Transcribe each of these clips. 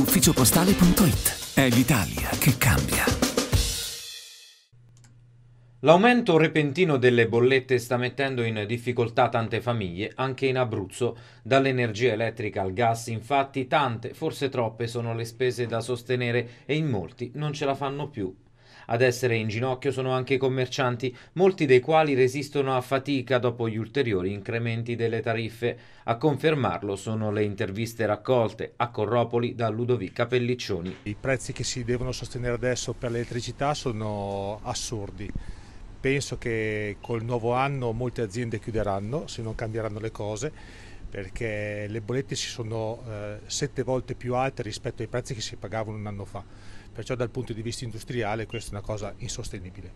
ufficiopostale.it. È l'Italia che cambia. L'aumento repentino delle bollette sta mettendo in difficoltà tante famiglie, anche in Abruzzo. Dall'energia elettrica al gas, infatti, tante, forse troppe, sono le spese da sostenere e in molti non ce la fanno più. Ad essere in ginocchio sono anche i commercianti, molti dei quali resistono a fatica dopo gli ulteriori incrementi delle tariffe. A confermarlo sono le interviste raccolte a Corropoli da Ludovica Pelliccioni. I prezzi che si devono sostenere adesso per l'elettricità sono assurdi. Penso che col nuovo anno molte aziende chiuderanno se non cambieranno le cose perché le bollette si sono eh, sette volte più alte rispetto ai prezzi che si pagavano un anno fa. Perciò dal punto di vista industriale questa è una cosa insostenibile.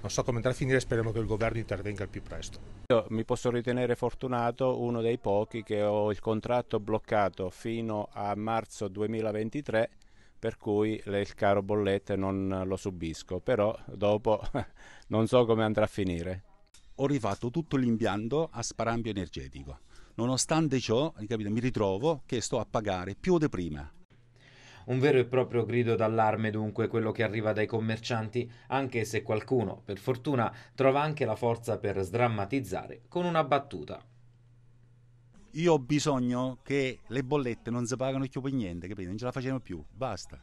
Non so come andrà a finire, speriamo che il governo intervenga al più presto. Io mi posso ritenere fortunato uno dei pochi che ho il contratto bloccato fino a marzo 2023 per cui il caro bollette non lo subisco, però dopo non so come andrà a finire. Ho rifatto tutto l'impianto a sparambio energetico Nonostante ciò, capito, mi ritrovo che sto a pagare più di prima. Un vero e proprio grido d'allarme dunque quello che arriva dai commercianti, anche se qualcuno, per fortuna, trova anche la forza per sdrammatizzare con una battuta. Io ho bisogno che le bollette non si pagano più per niente, capito? Non ce la facciamo più, basta.